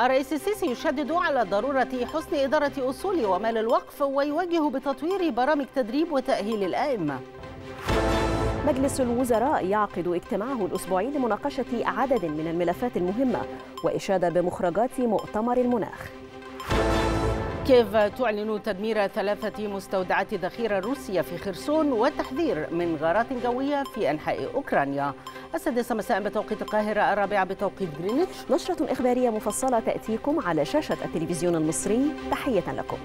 الرئيس السيسي يشدد على ضرورة حسن إدارة أصول ومال الوقف ويوجه بتطوير برامج تدريب وتأهيل الأئمة مجلس الوزراء يعقد اجتماعه الأسبوعي لمناقشة عدد من الملفات المهمة وإشادة بمخرجات مؤتمر المناخ كيف تعلن تدمير ثلاثة مستودعات ذخيرة روسية في خرسون والتحذير من غارات جوية في أنحاء أوكرانيا السادسة مساء بتوقيت القاهرة الرابعة بتوقيت غرينتش نشرة إخبارية مفصلة تأتيكم على شاشة التلفزيون المصري تحية لكم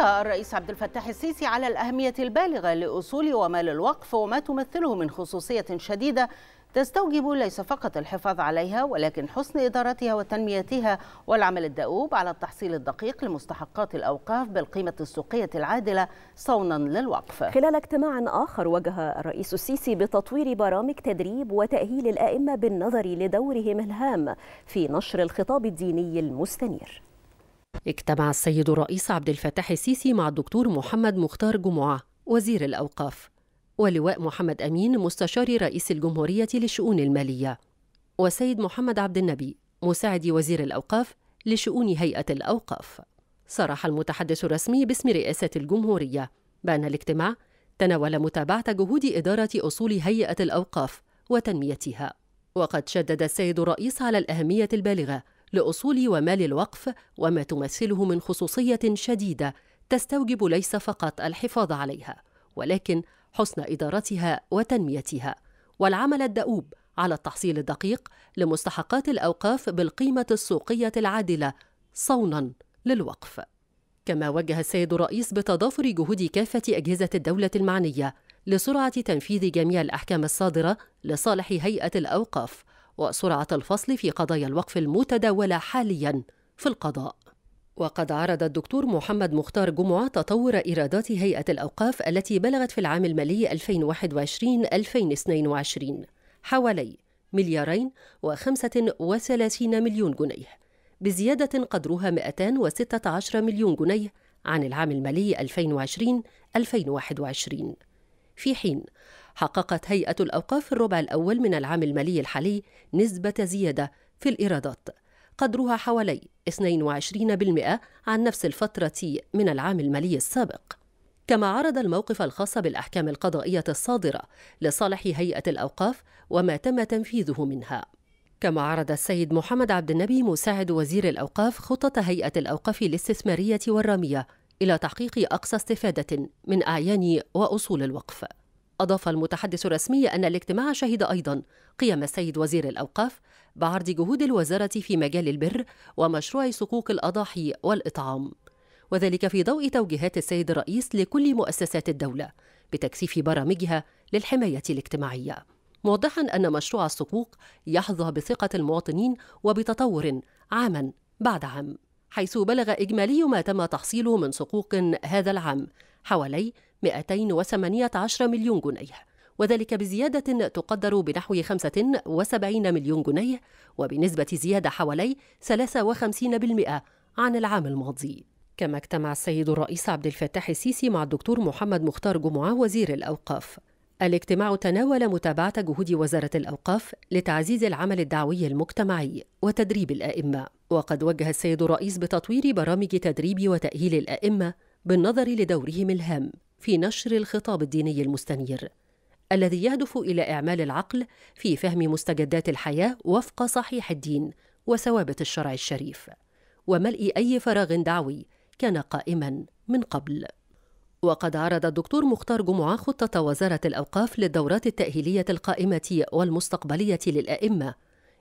الرئيس عبد الفتاح السيسي على الأهمية البالغة لأصول ومال الوقف وما تمثله من خصوصية شديدة تستوجب ليس فقط الحفاظ عليها ولكن حسن إدارتها وتنميتها والعمل الدؤوب على التحصيل الدقيق لمستحقات الأوقاف بالقيمة السوقية العادلة صونا للوقف خلال اجتماع آخر وجه الرئيس السيسي بتطوير برامج تدريب وتأهيل الأئمة بالنظر لدورهم الهام في نشر الخطاب الديني المستنير اجتمع السيد الرئيس عبد الفتاح السيسي مع الدكتور محمد مختار جمعة وزير الأوقاف ولواء محمد أمين مستشار رئيس الجمهورية للشؤون المالية وسيد محمد عبد النبي مساعد وزير الأوقاف لشؤون هيئة الأوقاف صرح المتحدث الرسمي باسم رئاسة الجمهورية بأن الاجتماع تناول متابعة جهود إدارة أصول هيئة الأوقاف وتنميتها وقد شدد السيد الرئيس على الأهمية البالغة لاصول ومال الوقف وما تمثله من خصوصيه شديده تستوجب ليس فقط الحفاظ عليها ولكن حسن ادارتها وتنميتها والعمل الدؤوب على التحصيل الدقيق لمستحقات الاوقاف بالقيمه السوقيه العادله صونا للوقف كما وجه السيد الرئيس بتضافر جهود كافه اجهزه الدوله المعنيه لسرعه تنفيذ جميع الاحكام الصادره لصالح هيئه الاوقاف وسرعة الفصل في قضايا الوقف المتداولة حاليا في القضاء وقد عرض الدكتور محمد مختار جمعة تطور إيرادات هيئة الأوقاف التي بلغت في العام المالي 2021-2022 حوالي مليارين و35 مليون جنيه بزيادة قدرها 216 مليون جنيه عن العام المالي 2020-2021 في حين حققت هيئة الأوقاف في الربع الأول من العام المالي الحالي نسبة زيادة في الإيرادات قدرها حوالي 22% عن نفس الفترة من العام المالي السابق كما عرض الموقف الخاص بالأحكام القضائية الصادرة لصالح هيئة الأوقاف وما تم تنفيذه منها كما عرض السيد محمد عبد النبي مساعد وزير الأوقاف خطط هيئة الأوقاف الاستثمارية والرامية إلى تحقيق أقصى استفادة من أعيان وأصول الوقف أضاف المتحدث الرسمي أن الاجتماع شهد أيضا قيام السيد وزير الأوقاف بعرض جهود الوزارة في مجال البر ومشروع صكوك الأضاحي والإطعام وذلك في ضوء توجيهات السيد الرئيس لكل مؤسسات الدولة بتكثيف برامجها للحماية الاجتماعية موضحا أن مشروع الصكوك يحظى بثقة المواطنين وبتطور عاما بعد عام حيث بلغ إجمالي ما تم تحصيله من صكوك هذا العام حوالي 218 مليون جنيه وذلك بزيادة تقدر بنحو 75 مليون جنيه وبنسبة زيادة حوالي 53% عن العام الماضي كما اجتمع السيد الرئيس عبد الفتاح السيسي مع الدكتور محمد مختار جمعة وزير الأوقاف الاجتماع تناول متابعة جهود وزارة الأوقاف لتعزيز العمل الدعوي المجتمعي وتدريب الأئمة وقد وجه السيد الرئيس بتطوير برامج تدريب وتأهيل الأئمة بالنظر لدورهم الهام في نشر الخطاب الديني المستنير الذي يهدف الى اعمال العقل في فهم مستجدات الحياه وفق صحيح الدين وثوابت الشرع الشريف وملء اي فراغ دعوي كان قائما من قبل وقد عرض الدكتور مختار جمعة خطة وزارة الأوقاف للدورات التأهيلية القائمة والمستقبلية للأئمة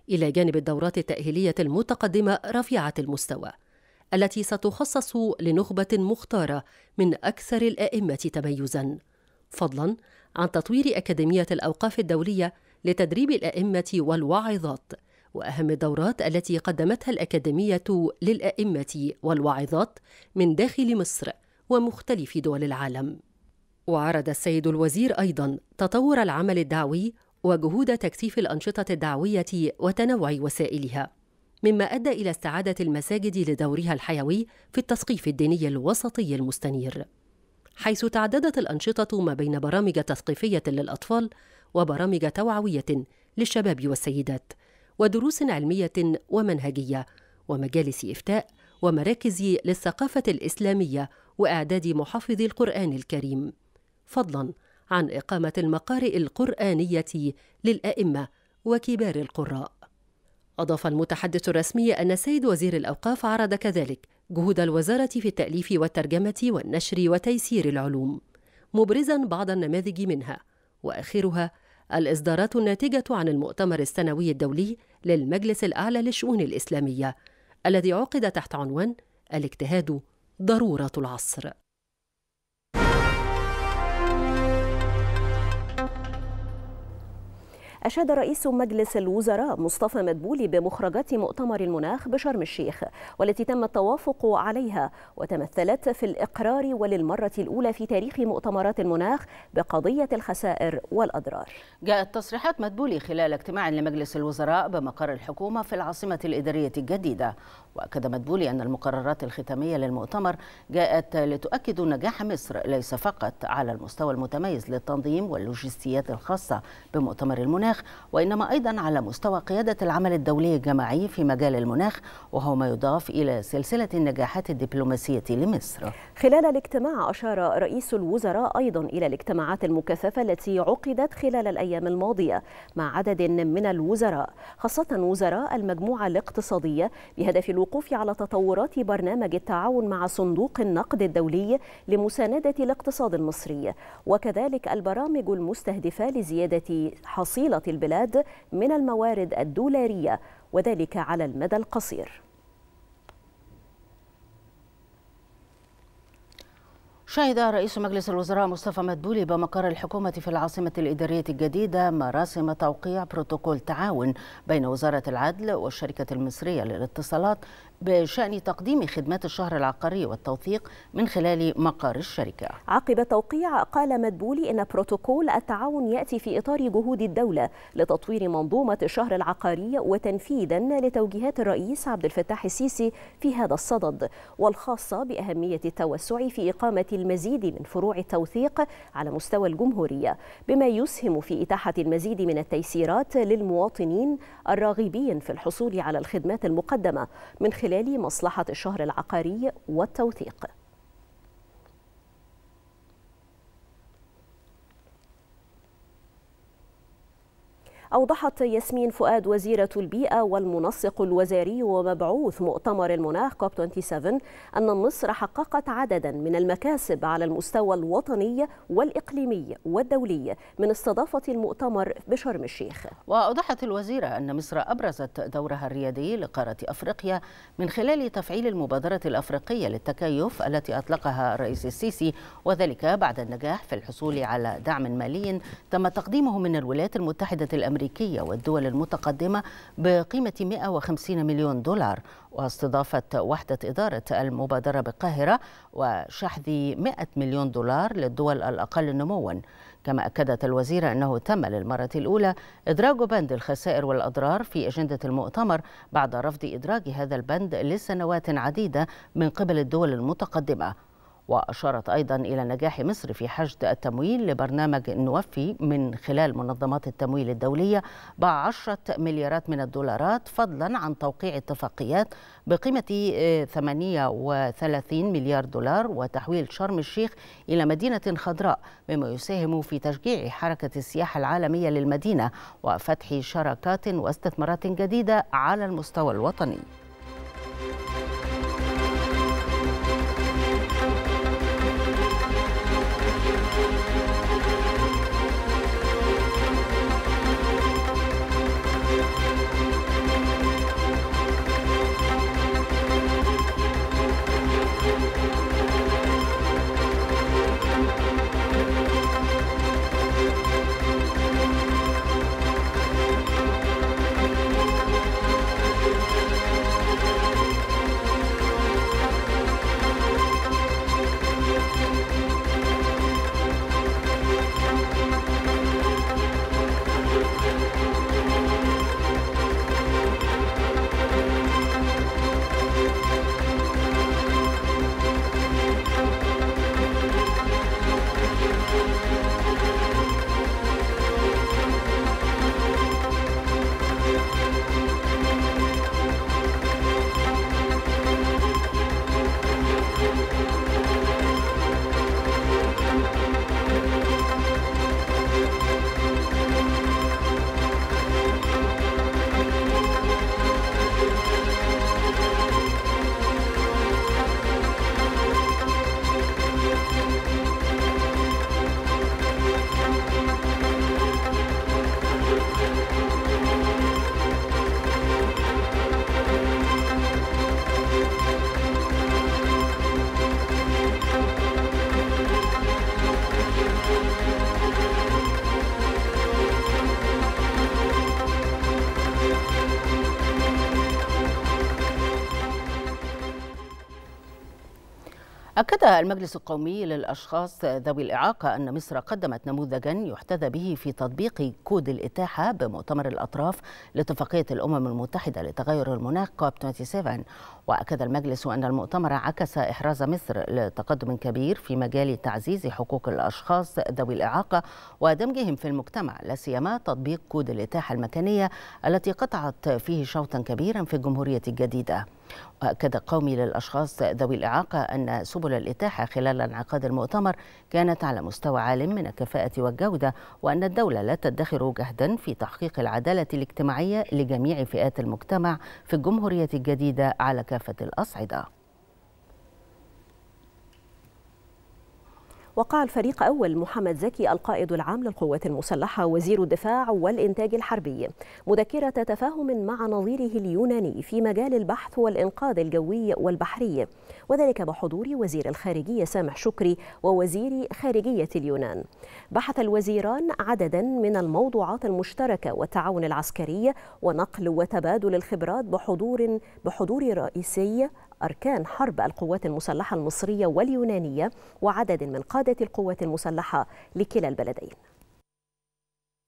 إلى جانب الدورات التأهيلية المتقدمة رفيعة المستوى التي ستخصص لنخبة مختارة من أكثر الأئمة تميزا فضلا عن تطوير أكاديمية الأوقاف الدولية لتدريب الأئمة والواعظات وأهم الدورات التي قدمتها الأكاديمية للأئمة والواعظات من داخل مصر ومختلف دول العالم وعرض السيد الوزير أيضا تطور العمل الدعوي وجهود تكثيف الأنشطة الدعوية وتنوع وسائلها مما ادى الى استعاده المساجد لدورها الحيوي في التثقيف الديني الوسطي المستنير حيث تعددت الانشطه ما بين برامج تثقيفيه للاطفال وبرامج توعويه للشباب والسيدات ودروس علميه ومنهجيه ومجالس افتاء ومراكز للثقافه الاسلاميه واعداد محافظي القران الكريم فضلا عن اقامه المقارئ القرانيه للائمه وكبار القراء أضاف المتحدث الرسمي أن سيد وزير الأوقاف عرض كذلك جهود الوزارة في التأليف والترجمة والنشر وتيسير العلوم مبرزا بعض النماذج منها وآخرها الإصدارات الناتجة عن المؤتمر السنوي الدولي للمجلس الأعلى للشؤون الإسلامية الذي عقد تحت عنوان الاجتهاد ضرورة العصر أشاد رئيس مجلس الوزراء مصطفى مدبولي بمخرجات مؤتمر المناخ بشرم الشيخ والتي تم التوافق عليها وتمثلت في الإقرار وللمرة الأولى في تاريخ مؤتمرات المناخ بقضية الخسائر والأضرار جاءت تصريحات مدبولي خلال اجتماع لمجلس الوزراء بمقر الحكومة في العاصمة الإدارية الجديدة وأكد مدبولي أن المقررات الختامية للمؤتمر جاءت لتؤكد نجاح مصر ليس فقط على المستوى المتميز للتنظيم واللوجستيات الخاصة بمؤتمر المناخ وإنما أيضا على مستوى قيادة العمل الدولي الجماعي في مجال المناخ وهو ما يضاف إلى سلسلة النجاحات الدبلوماسية لمصر خلال الاجتماع أشار رئيس الوزراء أيضا إلى الاجتماعات المكثفة التي عقدت خلال الأيام الماضية مع عدد من الوزراء خاصة وزراء المجموعة الاقتصادية بهدف للوقوف على تطورات برنامج التعاون مع صندوق النقد الدولي لمساندة الاقتصاد المصري وكذلك البرامج المستهدفة لزيادة حصيلة البلاد من الموارد الدولارية وذلك على المدى القصير شهد رئيس مجلس الوزراء مصطفى مدبولي بمقر الحكومة في العاصمة الإدارية الجديدة مراسم توقيع بروتوكول تعاون بين وزارة العدل والشركة المصرية للاتصالات بشأن تقديم خدمات الشهر العقاري والتوثيق من خلال مقر الشركة عقب التوقيع قال مدبولي إن بروتوكول التعاون يأتي في إطار جهود الدولة لتطوير منظومة الشهر العقاري وتنفيذا لتوجيهات الرئيس عبد الفتاح السيسي في هذا الصدد والخاصة بأهمية التوسع في إقامة المزيد من فروع التوثيق على مستوى الجمهورية بما يسهم في إتاحة المزيد من التيسيرات للمواطنين الراغبين في الحصول على الخدمات المقدمة من خلال خلال مصلحة الشهر العقاري والتوثيق أوضحت ياسمين فؤاد وزيرة البيئة والمنسق الوزاري ومبعوث مؤتمر المناخ كوب 27 أن مصر حققت عددا من المكاسب على المستوى الوطني والإقليمي والدولي من استضافة المؤتمر بشرم الشيخ وأوضحت الوزيرة أن مصر أبرزت دورها الريادي لقارة أفريقيا من خلال تفعيل المبادرة الأفريقية للتكيف التي أطلقها الرئيس السيسي وذلك بعد النجاح في الحصول على دعم مالي تم تقديمه من الولايات المتحدة الأمريكية الأمريكية والدول المتقدمة بقيمة 150 مليون دولار واستضافة وحدة إدارة المبادرة بالقاهرة وشحذ 100 مليون دولار للدول الأقل نمواً كما أكدت الوزيرة أنه تم للمرة الأولى إدراج بند الخسائر والأضرار في أجندة المؤتمر بعد رفض إدراج هذا البند لسنوات عديدة من قبل الدول المتقدمة وأشارت أيضا إلى نجاح مصر في حشد التمويل لبرنامج نوفي من خلال منظمات التمويل الدولية بعشرة مليارات من الدولارات فضلا عن توقيع اتفاقيات بقيمة 38 مليار دولار وتحويل شرم الشيخ إلى مدينة خضراء مما يساهم في تشجيع حركة السياحة العالمية للمدينة وفتح شراكات واستثمارات جديدة على المستوى الوطني أكد المجلس القومي للأشخاص ذوي الإعاقة أن مصر قدمت نموذجا يحتذى به في تطبيق كود الإتاحة بمؤتمر الأطراف لاتفاقية الأمم المتحدة لتغير المناخ كوب 27 وأكد المجلس أن المؤتمر عكس إحراز مصر لتقدم كبير في مجال تعزيز حقوق الأشخاص ذوي الإعاقة ودمجهم في المجتمع لا سيما تطبيق كود الإتاحة المكانية التي قطعت فيه شوطا كبيرا في الجمهورية الجديدة وأكد قومي للأشخاص ذوي الإعاقة أن سبل الإتاحة خلال انعقاد المؤتمر كانت على مستوى عال من الكفاءة والجودة وأن الدولة لا تدخر جهدا في تحقيق العدالة الاجتماعية لجميع فئات المجتمع في الجمهورية الجديدة على كافة الأصعدة وقع الفريق أول محمد زكي القائد العام للقوات المسلحة وزير الدفاع والإنتاج الحربي مذكرة تفاهم مع نظيره اليوناني في مجال البحث والإنقاذ الجوي والبحري وذلك بحضور وزير الخارجية سامح شكري ووزير خارجية اليونان بحث الوزيران عددا من الموضوعات المشتركة والتعاون العسكري ونقل وتبادل الخبرات بحضور بحضور رئيسي أركان حرب القوات المسلحة المصرية واليونانية وعدد من قادة القوات المسلحة لكلا البلدين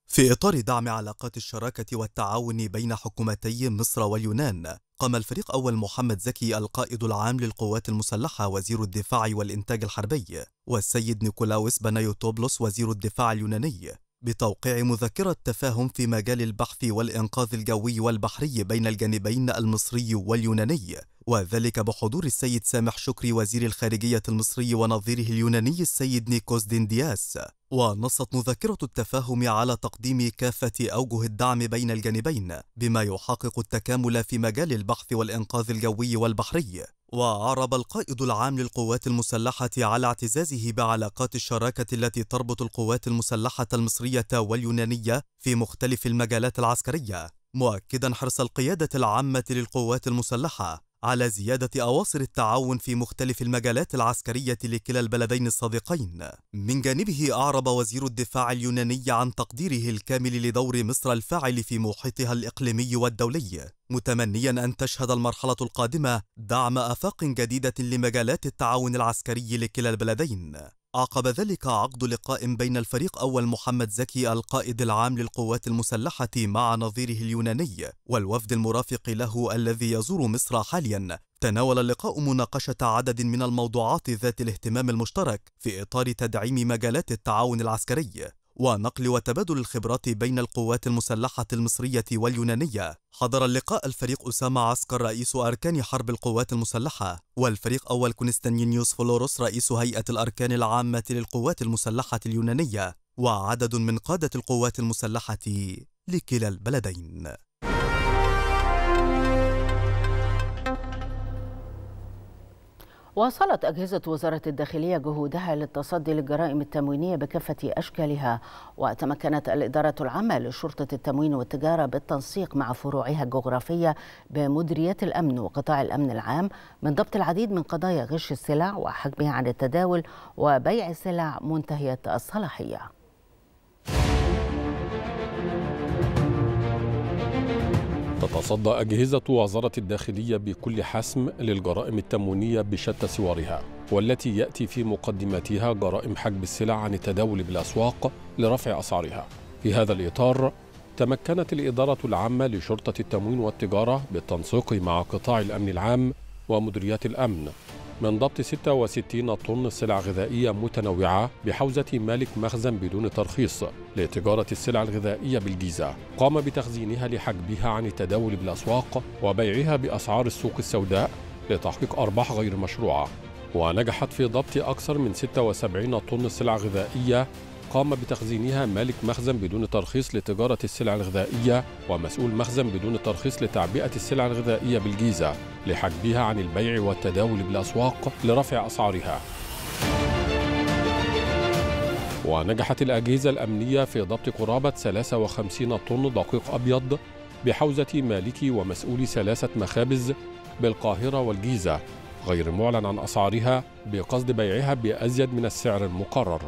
في إطار دعم علاقات الشراكة والتعاون بين حكومتي مصر واليونان قام الفريق أول محمد زكي القائد العام للقوات المسلحة وزير الدفاع والإنتاج الحربي والسيد نيكولاوس بنايوتوبلوس وزير الدفاع اليوناني بتوقيع مذكرة تفاهم في مجال البحث والإنقاذ الجوي والبحري بين الجانبين المصري واليوناني وذلك بحضور السيد سامح شكري وزير الخارجية المصري ونظيره اليوناني السيد نيكوس ديندياس ونصت مذكرة التفاهم على تقديم كافة أوجه الدعم بين الجانبين بما يحقق التكامل في مجال البحث والإنقاذ الجوي والبحري وعرب القائد العام للقوات المسلحة على اعتزازه بعلاقات الشراكة التي تربط القوات المسلحة المصرية واليونانية في مختلف المجالات العسكرية مؤكدا حرص القيادة العامة للقوات المسلحة على زيادة أواصر التعاون في مختلف المجالات العسكرية لكلا البلدين الصديقين. من جانبه أعرب وزير الدفاع اليوناني عن تقديره الكامل لدور مصر الفاعل في محيطها الإقليمي والدولي، متمنيا أن تشهد المرحلة القادمة دعم آفاق جديدة لمجالات التعاون العسكري لكلا البلدين. عقب ذلك عقد لقاء بين الفريق أول محمد زكي القائد العام للقوات المسلحة مع نظيره اليوناني والوفد المرافق له الذي يزور مصر حاليا تناول اللقاء مناقشة عدد من الموضوعات ذات الاهتمام المشترك في إطار تدعيم مجالات التعاون العسكري ونقل وتبادل الخبرات بين القوات المسلحة المصرية واليونانية حضر اللقاء الفريق أسامة عسكر رئيس أركان حرب القوات المسلحة والفريق أول كونستانينيوس فلوروس رئيس هيئة الأركان العامة للقوات المسلحة اليونانية وعدد من قادة القوات المسلحة لكلا البلدين واصلت أجهزة وزارة الداخلية جهودها للتصدي للجرائم التموينية بكافة أشكالها وتمكنت الإدارة العامة لشرطة التموين والتجارة بالتنسيق مع فروعها الجغرافية بمديريات الأمن وقطاع الأمن العام من ضبط العديد من قضايا غش السلع وحجمها عن التداول وبيع السلع منتهية الصلاحية تتصدى أجهزة وزارة الداخلية بكل حسم للجرائم التموينية بشتى صورها والتي يأتي في مقدمتها جرائم حجب السلع عن التداول بالأسواق لرفع أسعارها في هذا الإطار تمكنت الإدارة العامة لشرطة التموين والتجارة بالتنسيق مع قطاع الأمن العام ومديريات الأمن من ضبط 66 طن سلع غذائية متنوعة بحوزة مالك مخزن بدون ترخيص لتجارة السلع الغذائية بالجيزة قام بتخزينها لحجبها عن التداول بالأسواق وبيعها بأسعار السوق السوداء لتحقيق أرباح غير مشروعة ونجحت في ضبط أكثر من 76 طن سلع غذائية قام بتخزينها مالك مخزن بدون ترخيص لتجارة السلع الغذائية ومسؤول مخزن بدون ترخيص لتعبئة السلع الغذائية بالجيزة لحجبها عن البيع والتداول بالأسواق لرفع أسعارها ونجحت الأجهزة الأمنية في ضبط قرابة 53 طن دقيق أبيض بحوزة مالكي ومسؤولي ثلاثة مخابز بالقاهرة والجيزة غير معلن عن أسعارها بقصد بيعها بأزيد من السعر المقرر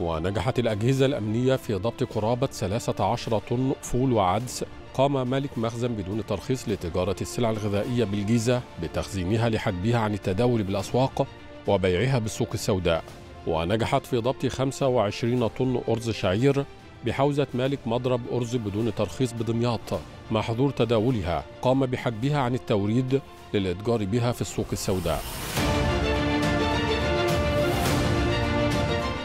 ونجحت الأجهزة الأمنية في ضبط قرابة 13 طن فول وعدس قام مالك مخزن بدون ترخيص لتجارة السلع الغذائية بالجيزة بتخزينها لحجبها عن التداول بالأسواق وبيعها بالسوق السوداء ونجحت في ضبط 25 طن أرز شعير بحوزة مالك مضرب أرز بدون ترخيص بدمياط مع حضور تداولها قام بحجبها عن التوريد للإتجار بها في السوق السوداء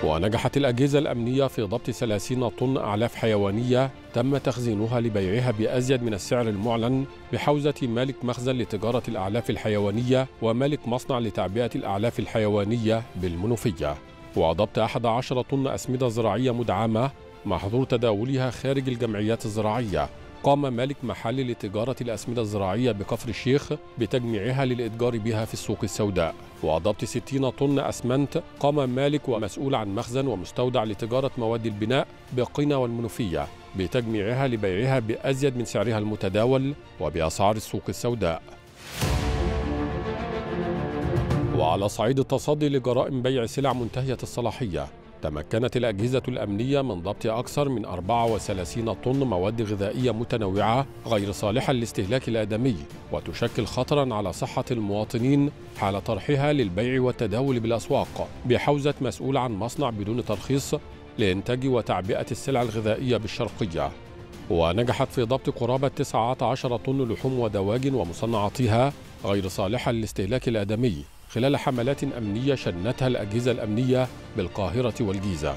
ونجحت الأجهزة الأمنية في ضبط 30 طن أعلاف حيوانية تم تخزينها لبيعها بأزيد من السعر المعلن بحوزة مالك مخزن لتجارة الأعلاف الحيوانية ومالك مصنع لتعبئة الأعلاف الحيوانية بالمنوفية وضبط 11 طن أسمدة زراعية مدعمة محظور تداولها خارج الجمعيات الزراعية قام مالك محل لتجارة الأسمدة الزراعية بكفر الشيخ بتجميعها للإتجار بها في السوق السوداء وضبط 60 طن أسمنت قام مالك ومسؤول عن مخزن ومستودع لتجارة مواد البناء بقنا والمنوفية بتجميعها لبيعها بأزيد من سعرها المتداول وبأسعار السوق السوداء وعلى صعيد التصدي لجرائم بيع سلع منتهية الصلاحية تمكنت الأجهزة الأمنية من ضبط أكثر من 34 طن مواد غذائية متنوعة غير صالحة للاستهلاك الآدمي وتشكل خطرا على صحة المواطنين حال طرحها للبيع والتداول بالأسواق بحوزة مسؤول عن مصنع بدون ترخيص لإنتاج وتعبئة السلع الغذائية بالشرقية ونجحت في ضبط قرابة 19 طن لحوم ودواجن ومصنعاتها غير صالحة للاستهلاك الآدمي خلال حملات أمنية شنتها الأجهزة الأمنية بالقاهرة والجيزة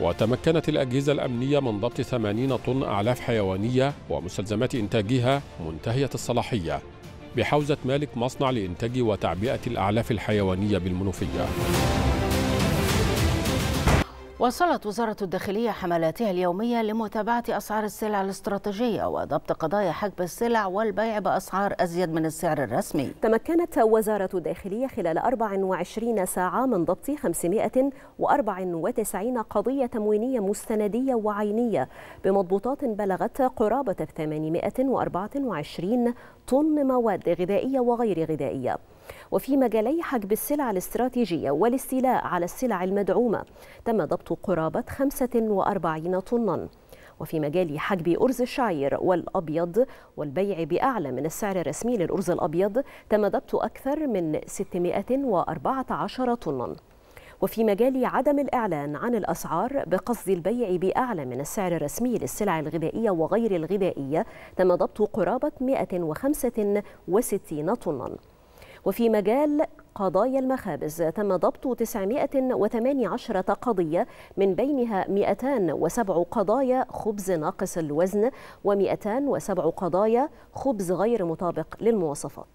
وتمكنت الأجهزة الأمنية من ضبط 80 طن أعلاف حيوانية ومستلزمات إنتاجها منتهية الصلاحية بحوزة مالك مصنع لإنتاج وتعبئة الأعلاف الحيوانية بالمنوفية واصلت وزارة الداخلية حملاتها اليومية لمتابعة أسعار السلع الاستراتيجية وضبط قضايا حجب السلع والبيع بأسعار أزيد من السعر الرسمي تمكنت وزارة الداخلية خلال 24 ساعة من ضبط 594 قضية تموينية مستندية وعينية بمضبوطات بلغت قرابة 824 طن مواد غذائية وغير غذائية وفي مجالي حجب السلع الاستراتيجية والاستيلاء على السلع المدعومة تم ضبط قرابة 45 طناً وفي مجال حجب أرز الشعير والأبيض والبيع بأعلى من السعر الرسمي للأرز الأبيض تم ضبط أكثر من 614 طناً وفي مجال عدم الإعلان عن الأسعار بقصد البيع بأعلى من السعر الرسمي للسلع الغذائية وغير الغذائية تم ضبط قرابة 165 طناً وفي مجال قضايا المخابز تم ضبط 918 قضية من بينها 207 قضايا خبز ناقص الوزن و207 قضايا خبز غير مطابق للمواصفات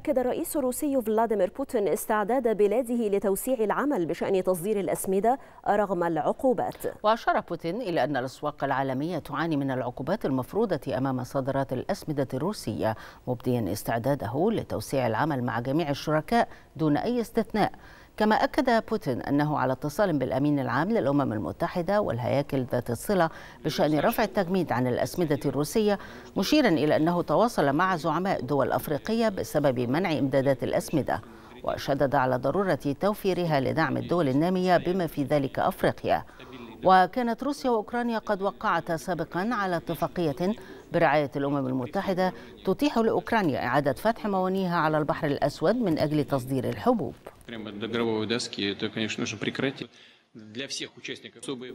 أكد الرئيس الروسي فلاديمير بوتين استعداد بلاده لتوسيع العمل بشأن تصدير الأسمدة رغم العقوبات وأشار بوتين إلى أن الأسواق العالمية تعاني من العقوبات المفروضة أمام صادرات الأسمدة الروسية مبديا استعداده لتوسيع العمل مع جميع الشركاء دون أي استثناء كما أكد بوتين أنه على اتصال بالأمين العام للأمم المتحدة والهياكل ذات الصلة بشأن رفع التجميد عن الأسمدة الروسية مشيرا إلى أنه تواصل مع زعماء دول أفريقية بسبب منع إمدادات الأسمدة وشدد على ضرورة توفيرها لدعم الدول النامية بما في ذلك أفريقيا وكانت روسيا وأوكرانيا قد وقعتا سابقا على اتفاقية برعاية الأمم المتحدة تتيح لأوكرانيا إعادة فتح موانئها على البحر الأسود من أجل تصدير الحبوب прямо до гробовой доски, это, конечно, нужно прекратить. Для всех участников особые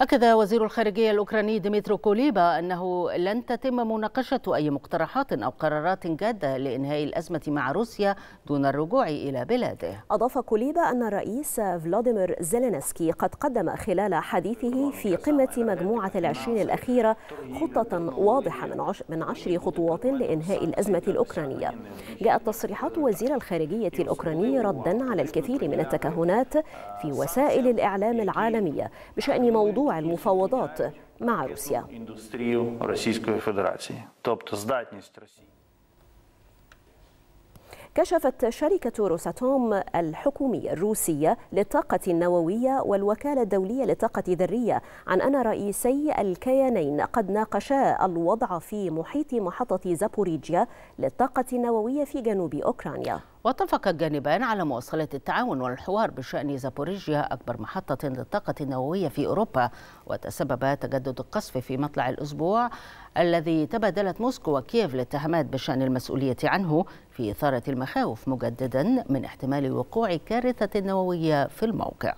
أكد وزير الخارجية الأوكراني ديمترو كوليبا أنه لن تتم مناقشة أي مقترحات أو قرارات جادة لإنهاء الأزمة مع روسيا دون الرجوع إلى بلاده أضاف كوليبا أن الرئيس فلاديمير زيلينسكي قد قدم خلال حديثه في قمة مجموعة العشرين الأخيرة خطة واضحة من, من عشر خطوات لإنهاء الأزمة الأوكرانية جاءت تصريحات وزير الخارجية الأوكراني ردا على الكثير من التكهنات في وسائل الإعلام العالمية بشأن موضوع موضوع المفاوضات مع روسيا كشفت شركة روساتوم الحكومية الروسية للطاقة النووية والوكالة الدولية للطاقة الذرية عن أن رئيسي الكيانين قد ناقشا الوضع في محيط محطة زابوريجيا للطاقة النووية في جنوب أوكرانيا واتفق الجانبان على مواصلة التعاون والحوار بشأن زابوريجيا أكبر محطة للطاقة النووية في أوروبا وتسبب تجدد القصف في مطلع الأسبوع الذي تبادلت موسكو وكييف الاتهامات بشأن المسؤولية عنه في إثارة المخاوف مجددا من احتمال وقوع كارثة نووية في الموقع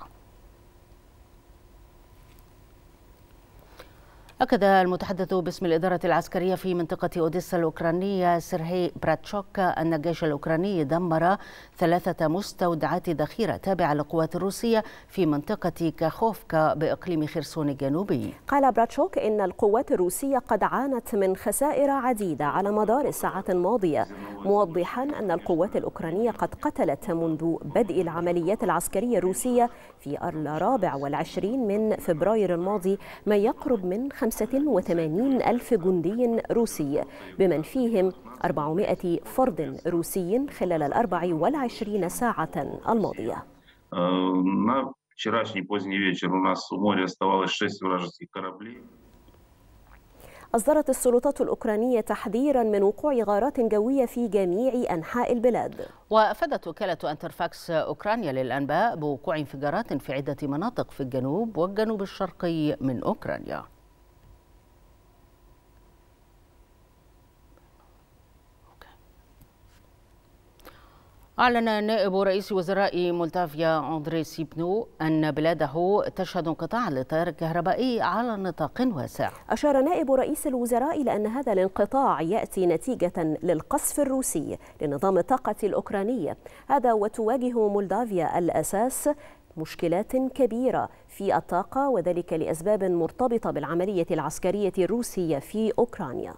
أكد المتحدث باسم الإدارة العسكرية في منطقة أوديسا الأوكرانية سيرهي براتشوك أن الجيش الأوكراني دمر ثلاثة مستودعات ذخيرة تابعة للقوات الروسية في منطقة كاخوفكا بإقليم خرسون الجنوبي قال براتشوك إن القوات الروسية قد عانت من خسائر عديدة على مدار الساعات الماضية موضحا أن القوات الأوكرانية قد قتلت منذ بدء العمليات العسكرية الروسية في الرابع والعشرين من فبراير الماضي ما يقرب من 85 ألف جندي روسي بمن فيهم 400 فرد روسي خلال ال 24 ساعة الماضية. Э, أصدرت السلطات الأوكرانية تحذيرا من وقوع غارات جوية في جميع أنحاء البلاد وأفادت وكالة أنترفاكس أوكرانيا للأنباء بوقوع انفجارات في عدة مناطق في الجنوب والجنوب الشرقي من أوكرانيا أعلن نائب رئيس وزراء مولدافيا أندري سيبنو أن بلاده تشهد انقطاع للتيار الكهربائي على نطاق واسع. أشار نائب رئيس الوزراء إلى أن هذا الانقطاع يأتي نتيجة للقصف الروسي لنظام الطاقة الأوكراني، هذا وتواجه مولدافيا الأساس مشكلات كبيرة في الطاقة وذلك لأسباب مرتبطة بالعملية العسكرية الروسية في أوكرانيا.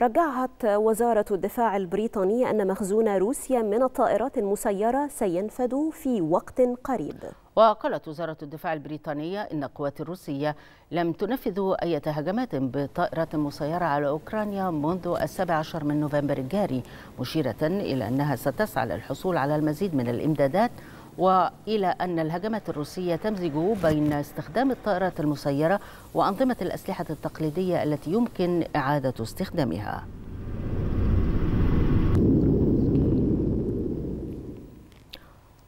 رجعت وزارة الدفاع البريطانية أن مخزون روسيا من الطائرات المسيرة سينفذ في وقت قريب وقالت وزارة الدفاع البريطانية إن القوات الروسية لم تنفذ أي هجمات بطائرات مسيرة على أوكرانيا منذ السابع عشر من نوفمبر الجاري مشيرة إلى أنها ستسعى للحصول على المزيد من الإمدادات والى ان الهجمات الروسيه تمزج بين استخدام الطائرات المسيره وانظمه الاسلحه التقليديه التي يمكن اعاده استخدامها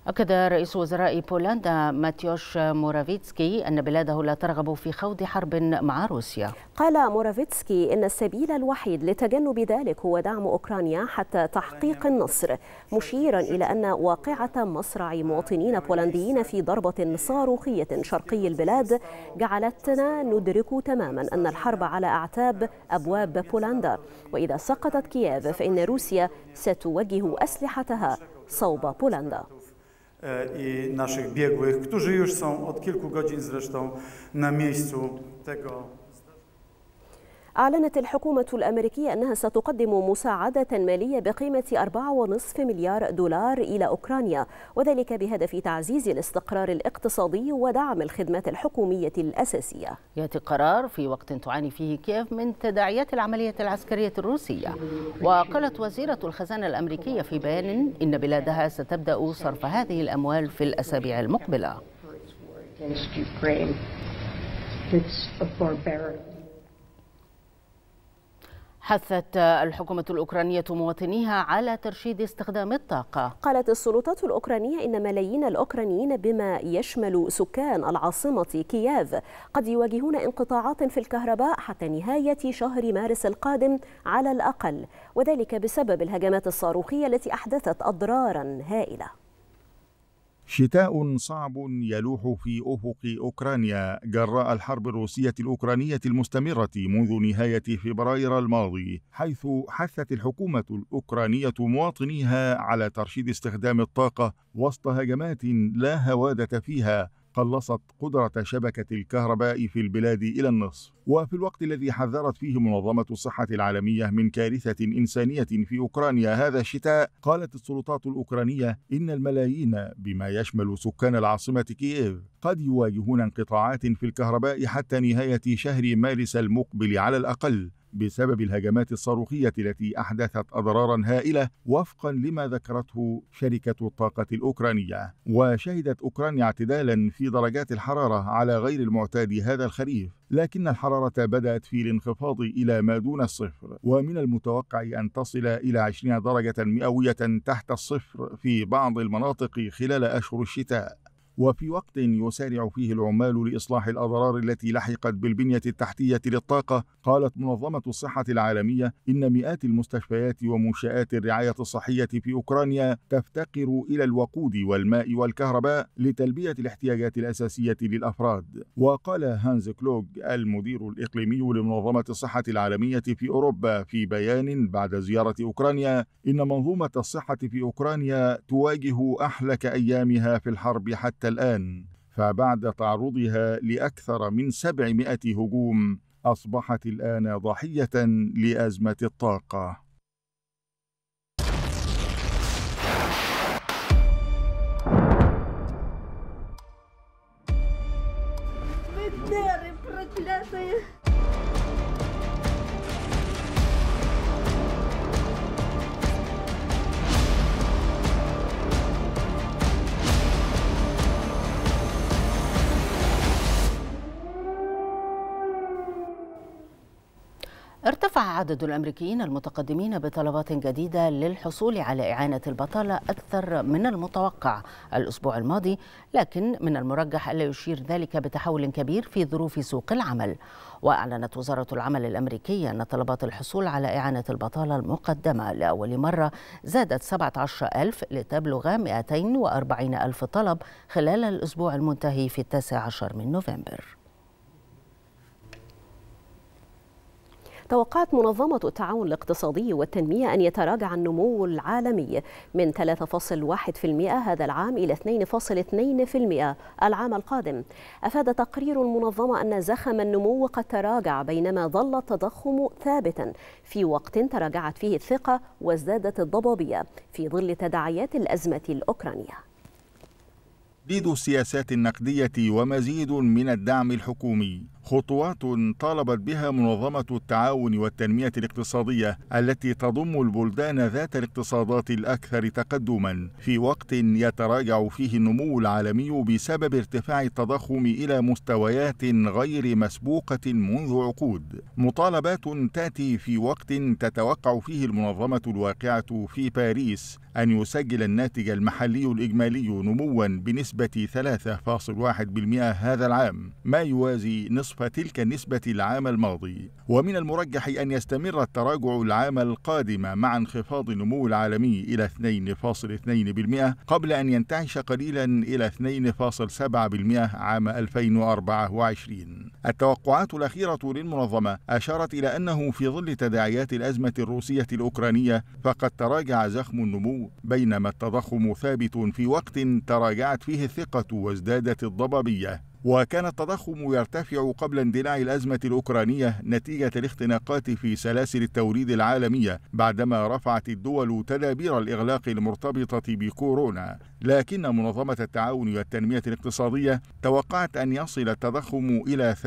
أكد رئيس وزراء بولندا ماتيوش مورافيتسكي أن بلاده لا ترغب في خوض حرب مع روسيا قال مورافيتسكي إن السبيل الوحيد لتجنب ذلك هو دعم أوكرانيا حتى تحقيق النصر مشيرا إلى أن واقعة مصرع مواطنين بولنديين في ضربة صاروخية شرقي البلاد جعلتنا ندرك تماما أن الحرب على أعتاب أبواب بولندا وإذا سقطت كييف فإن روسيا ستوجه أسلحتها صوب بولندا E, i naszych biegłych, którzy już są od kilku godzin zresztą na miejscu tego أعلنت الحكومة الأمريكية أنها ستقدم مساعدة مالية بقيمة 4.5 مليار دولار إلى أوكرانيا وذلك بهدف تعزيز الاستقرار الاقتصادي ودعم الخدمات الحكومية الأساسية يأتي القرار في وقت تعاني فيه كييف من تداعيات العملية العسكرية الروسية وقالت وزيرة الخزانة الأمريكية في بيان إن بلادها ستبدأ صرف هذه الأموال في الأسابيع المقبلة حثت الحكومة الأوكرانية مواطنيها على ترشيد استخدام الطاقة قالت السلطات الأوكرانية إن ملايين الأوكرانيين بما يشمل سكان العاصمة كييف قد يواجهون انقطاعات في الكهرباء حتى نهاية شهر مارس القادم على الأقل وذلك بسبب الهجمات الصاروخية التي أحدثت أضرارا هائلة شتاء صعب يلوح في افق اوكرانيا جراء الحرب الروسيه الاوكرانيه المستمره منذ نهايه فبراير الماضي حيث حثت الحكومه الاوكرانيه مواطنيها على ترشيد استخدام الطاقه وسط هجمات لا هواده فيها قلصت قدرة شبكة الكهرباء في البلاد إلى النصف وفي الوقت الذي حذرت فيه منظمة الصحة العالمية من كارثة إنسانية في أوكرانيا هذا الشتاء قالت السلطات الأوكرانية إن الملايين بما يشمل سكان العاصمة كييف قد يواجهون انقطاعات في الكهرباء حتى نهاية شهر مارس المقبل على الأقل بسبب الهجمات الصاروخية التي أحدثت أضرارا هائلة وفقا لما ذكرته شركة الطاقة الأوكرانية وشهدت أوكرانيا اعتدالا في درجات الحرارة على غير المعتاد هذا الخريف لكن الحرارة بدأت في الانخفاض إلى ما دون الصفر ومن المتوقع أن تصل إلى 20 درجة مئوية تحت الصفر في بعض المناطق خلال أشهر الشتاء وفي وقت يسارع فيه العمال لإصلاح الأضرار التي لحقت بالبنية التحتية للطاقة قالت منظمة الصحة العالمية إن مئات المستشفيات ومنشآت الرعاية الصحية في أوكرانيا تفتقر إلى الوقود والماء والكهرباء لتلبية الاحتياجات الأساسية للأفراد وقال هانز كلوغ المدير الإقليمي لمنظمة الصحة العالمية في أوروبا في بيان بعد زيارة أوكرانيا إن منظومة الصحة في أوكرانيا تواجه أحلك أيامها في الحرب حتى حتى الآن فبعد تعرضها لأكثر من 700 هجوم أصبحت الآن ضحية لأزمة الطاقة проклятые! ارتفع عدد الأمريكيين المتقدمين بطلبات جديدة للحصول على إعانة البطالة أكثر من المتوقع الأسبوع الماضي لكن من المرجح ألا يشير ذلك بتحول كبير في ظروف سوق العمل وأعلنت وزارة العمل الأمريكية أن طلبات الحصول على إعانة البطالة المقدمة لأول مرة زادت 17 ألف لتبلغ 240 ألف طلب خلال الأسبوع المنتهي في 19 من نوفمبر توقعت منظمة التعاون الاقتصادي والتنمية أن يتراجع النمو العالمي من 3.1% هذا العام إلى 2.2% العام القادم أفاد تقرير المنظمة أن زخم النمو قد تراجع بينما ظل التضخم ثابتا في وقت تراجعت فيه الثقة وازدادت الضبابية في ظل تداعيات الأزمة الأوكرانية تحديد السياسات النقدية ومزيد من الدعم الحكومي خطوات طالبت بها منظمة التعاون والتنمية الاقتصادية التي تضم البلدان ذات الاقتصادات الأكثر تقدما في وقت يتراجع فيه النمو العالمي بسبب ارتفاع التضخم إلى مستويات غير مسبوقة منذ عقود مطالبات تأتي في وقت تتوقع فيه المنظمة الواقعة في باريس أن يسجل الناتج المحلي الإجمالي نموا بنسبة 3.1% هذا العام ما يوازي نصف نصف تلك النسبة العام الماضي ومن المرجح أن يستمر التراجع العام القادم مع انخفاض النمو العالمي إلى 2.2% قبل أن ينتعش قليلا إلى 2.7% عام 2024 التوقعات الأخيرة للمنظمة أشارت إلى أنه في ظل تداعيات الأزمة الروسية الأوكرانية فقد تراجع زخم النمو بينما التضخم ثابت في وقت تراجعت فيه الثقة وازدادت الضبابية وكان التضخم يرتفع قبل اندلاع الأزمة الأوكرانية نتيجة الاختناقات في سلاسل التوريد العالمية بعدما رفعت الدول تدابير الإغلاق المرتبطة بكورونا لكن منظمة التعاون والتنمية الاقتصادية توقعت أن يصل التضخم إلى 8%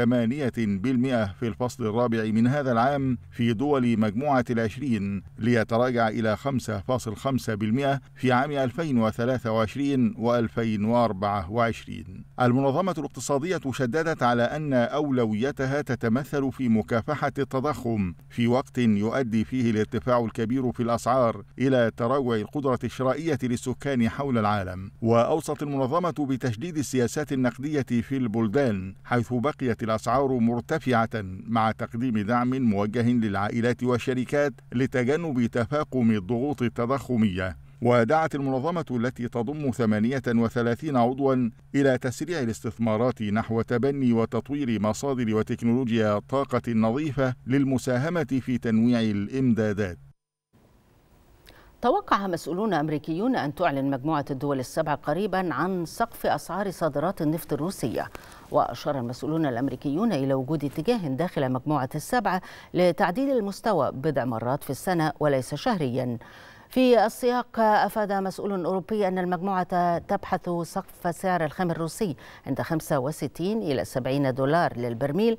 في الفصل الرابع من هذا العام في دول مجموعة العشرين ليتراجع إلى 5.5% في عام 2023 و2024 المنظمة الاقتصادية شددت على أن أولويتها تتمثل في مكافحة التضخم في وقت يؤدي فيه الارتفاع الكبير في الأسعار إلى تراجع القدرة الشرائية للسكان حول العالم العالم وأوصت المنظمة بتشديد السياسات النقدية في البلدان حيث بقيت الأسعار مرتفعة مع تقديم دعم موجه للعائلات والشركات لتجنب تفاقم الضغوط التضخمية ودعت المنظمة التي تضم 38 عضوا إلى تسريع الاستثمارات نحو تبني وتطوير مصادر وتكنولوجيا الطاقة النظيفة للمساهمة في تنويع الإمدادات توقع مسؤولون أمريكيون أن تعلن مجموعة الدول السبع قريبا عن سقف أسعار صادرات النفط الروسية وأشار المسؤولون الأمريكيون إلى وجود اتجاه داخل مجموعة السبعة لتعديل المستوى بضع مرات في السنة وليس شهريا في السياق أفاد مسؤول أوروبي أن المجموعة تبحث سقف سعر الخام الروسي عند 65 إلى 70 دولار للبرميل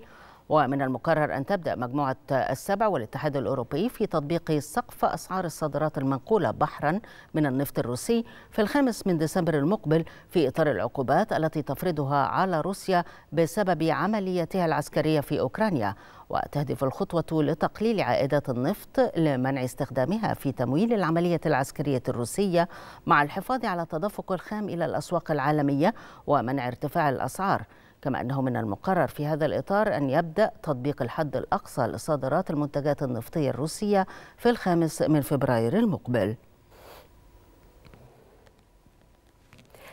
ومن المقرر أن تبدأ مجموعة السبع والاتحاد الأوروبي في تطبيق سقف أسعار الصادرات المنقولة بحرا من النفط الروسي في الخامس من ديسمبر المقبل في إطار العقوبات التي تفرضها على روسيا بسبب عملياتها العسكرية في أوكرانيا وتهدف الخطوة لتقليل عائدات النفط لمنع استخدامها في تمويل العملية العسكرية الروسية مع الحفاظ على تدفق الخام إلى الأسواق العالمية ومنع ارتفاع الأسعار كما أنه من المقرر في هذا الإطار أن يبدأ تطبيق الحد الأقصى لصادرات المنتجات النفطية الروسية في الخامس من فبراير المقبل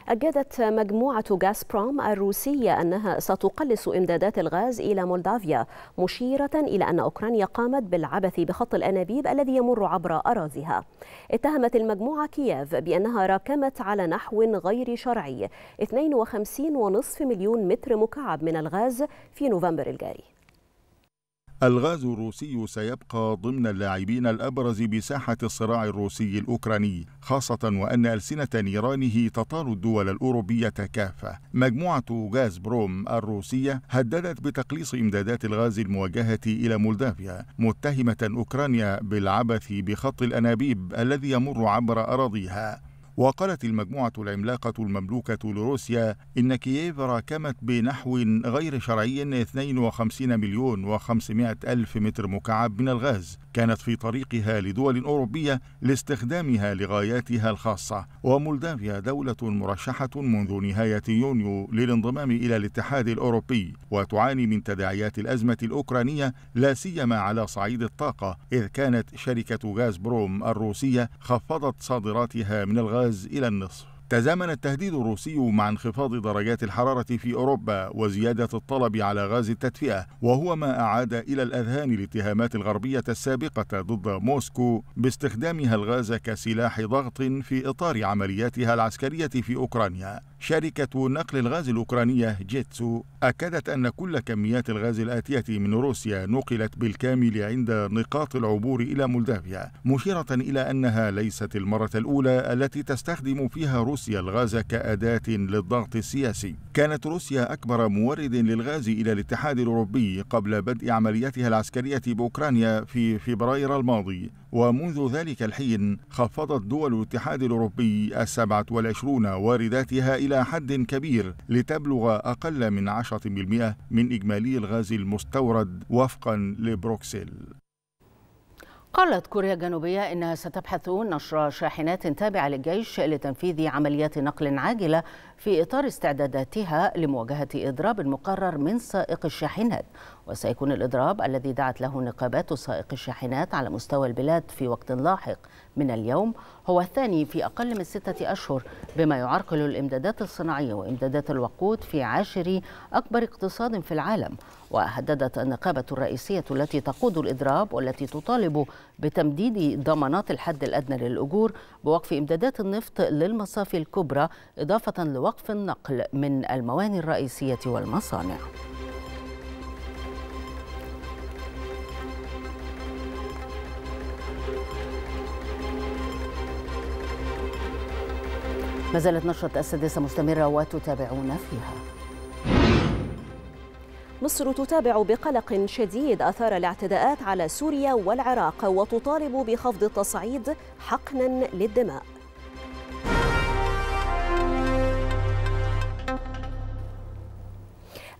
أكدت مجموعة غازبروم الروسية أنها ستقلص إمدادات الغاز إلى مولدافيا مشيرة إلى أن أوكرانيا قامت بالعبث بخط الأنابيب الذي يمر عبر أراضيها اتهمت المجموعة كييف بأنها راكمت على نحو غير شرعي 52.5 مليون متر مكعب من الغاز في نوفمبر الجاري الغاز الروسي سيبقى ضمن اللاعبين الأبرز بساحة الصراع الروسي الأوكراني خاصة وأن ألسنة نيرانه تطال الدول الأوروبية كافة مجموعة غاز بروم الروسية هددت بتقليص إمدادات الغاز الموجهة إلى مولدافيا متهمة أوكرانيا بالعبث بخط الأنابيب الذي يمر عبر أراضيها وقالت المجموعة العملاقة المملوكة لروسيا إن كييف راكمت بنحو غير شرعي 52 مليون و500 ألف متر مكعب من الغاز كانت في طريقها لدول أوروبية لاستخدامها لغاياتها الخاصة ومولدافيا دولة مرشحة منذ نهاية يونيو للانضمام إلى الاتحاد الأوروبي وتعاني من تداعيات الأزمة الأوكرانية لا سيما على صعيد الطاقة إذ كانت شركة غاز بروم الروسية خفضت صادراتها من الغاز إلى النصف تزامن التهديد الروسي مع انخفاض درجات الحرارة في أوروبا وزيادة الطلب على غاز التدفئة وهو ما أعاد إلى الأذهان الاتهامات الغربية السابقة ضد موسكو باستخدامها الغاز كسلاح ضغط في إطار عملياتها العسكرية في أوكرانيا شركة نقل الغاز الأوكرانية جيتسو أكدت أن كل كميات الغاز الآتية من روسيا نقلت بالكامل عند نقاط العبور إلى مولدافيا مشيرة إلى أنها ليست المرة الأولى التي تستخدم فيها روسيا روسيا الغاز كأداة للضغط السياسي كانت روسيا أكبر مورد للغاز إلى الاتحاد الأوروبي قبل بدء عملياتها العسكرية بأوكرانيا في فبراير الماضي ومنذ ذلك الحين خفضت دول الاتحاد الأوروبي السبعة والعشرون وارداتها إلى حد كبير لتبلغ أقل من 10% من إجمالي الغاز المستورد وفقا لبروكسل قالت كوريا الجنوبية إنها ستبحث نشر شاحنات تابعة للجيش لتنفيذ عمليات نقل عاجلة في إطار استعداداتها لمواجهة إضراب مقرر من سائق الشاحنات وسيكون الإضراب الذي دعت له نقابات سائق الشاحنات على مستوى البلاد في وقت لاحق من اليوم هو الثاني في أقل من ستة أشهر بما يعرقل الإمدادات الصناعية وإمدادات الوقود في عاشر أكبر اقتصاد في العالم وهددت النقابة الرئيسية التي تقود الإضراب والتي تطالب بتمديد ضمانات الحد الأدنى للأجور بوقف إمدادات النفط للمصافي الكبرى إضافة لوقف النقل من المواني الرئيسية والمصانع ما زالت نشرة السادسة مستمرة وتتابعون فيها مصر تتابع بقلق شديد آثار الاعتداءات على سوريا والعراق وتطالب بخفض التصعيد حقنا للدماء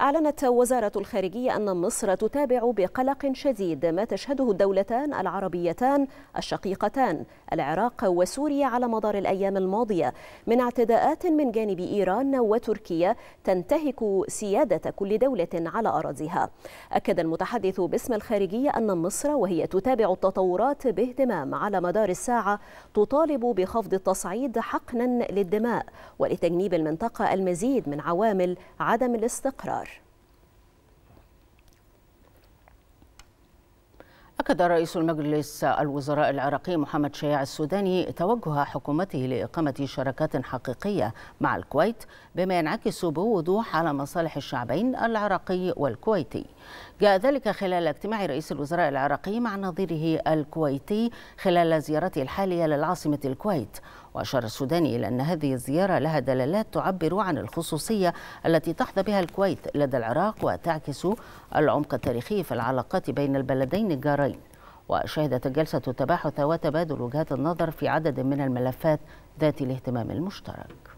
أعلنت وزارة الخارجية أن مصر تتابع بقلق شديد ما تشهده الدولتان العربيتان الشقيقتان العراق وسوريا على مدار الأيام الماضية من اعتداءات من جانب إيران وتركيا تنتهك سيادة كل دولة على أراضيها أكد المتحدث باسم الخارجية أن مصر وهي تتابع التطورات باهتمام على مدار الساعة تطالب بخفض التصعيد حقنا للدماء ولتجنيب المنطقة المزيد من عوامل عدم الاستقرار أكد رئيس المجلس الوزراء العراقي محمد شياع السوداني توجه حكومته لإقامة شراكات حقيقية مع الكويت بما ينعكس بوضوح على مصالح الشعبين العراقي والكويتي جاء ذلك خلال اجتماع رئيس الوزراء العراقي مع نظيره الكويتي خلال زيارته الحالية للعاصمة الكويت وأشار السوداني إلى أن هذه الزيارة لها دلالات تعبر عن الخصوصية التي تحظى بها الكويت لدى العراق وتعكس العمق التاريخي في العلاقات بين البلدين الجارين وشهدت الجلسة تباحث وتبادل وجهات النظر في عدد من الملفات ذات الاهتمام المشترك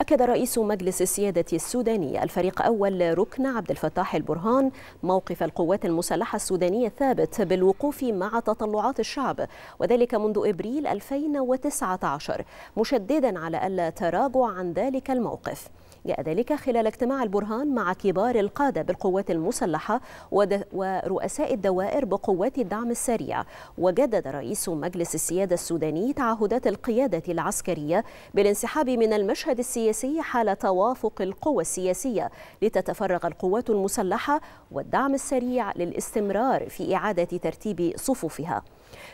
أكد رئيس مجلس السيادة السوداني الفريق أول ركن عبد الفتاح البرهان موقف القوات المسلحة السودانية الثابت بالوقوف مع تطلعات الشعب وذلك منذ إبريل 2019 مشددا على ألا تراجع عن ذلك الموقف جاء ذلك خلال اجتماع البرهان مع كبار القادة بالقوات المسلحة ورؤساء الدوائر بقوات الدعم السريع وجدد رئيس مجلس السيادة السوداني تعهدات القيادة العسكرية بالانسحاب من المشهد السياسي حال توافق القوى السياسية لتتفرغ القوات المسلحة والدعم السريع للاستمرار في إعادة ترتيب صفوفها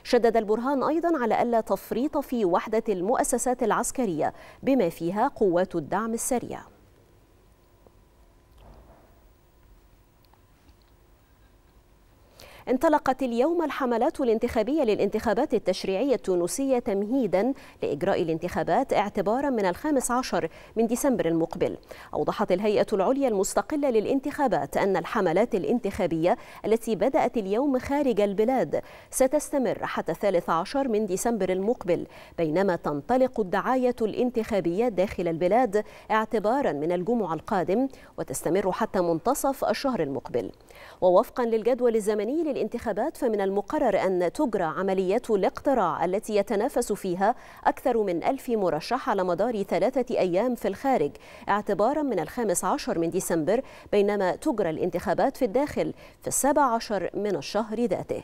شدد البرهان أيضا على ألا تفريط في وحدة المؤسسات العسكرية بما فيها قوات الدعم السريع انطلقت اليوم الحملات الانتخابية للانتخابات التشريعية التونسية تمهيدا لإجراء الانتخابات اعتبارا من الخامس عشر من ديسمبر المقبل أوضحت الهيئة العليا المستقلة للانتخابات أن الحملات الانتخابية التي بدأت اليوم خارج البلاد ستستمر حتى الثالث عشر من ديسمبر المقبل بينما تنطلق الدعاية الانتخابية داخل البلاد اعتبارا من الجمعة القادم وتستمر حتى منتصف الشهر المقبل ووفقا للجدول الزمني للانتخابات الانتخابات فمن المقرر أن تجرى عمليات الاقتراع التي يتنافس فيها أكثر من ألف مرشح على مدار ثلاثة أيام في الخارج اعتبارا من الخامس عشر من ديسمبر بينما تجرى الانتخابات في الداخل في السابع عشر من الشهر ذاته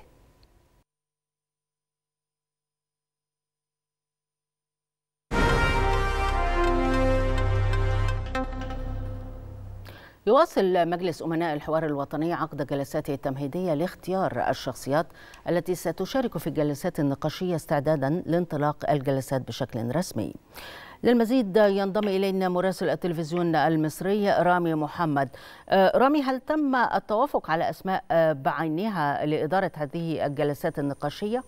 يواصل مجلس أمناء الحوار الوطني عقد جلساته التمهيدية لاختيار الشخصيات التي ستشارك في الجلسات النقاشية استعدادا لانطلاق الجلسات بشكل رسمي للمزيد ينضم إلينا مراسل التلفزيون المصري رامي محمد آه، رامي هل تم التوافق على أسماء آه، بعينها لإدارة هذه الجلسات النقاشية؟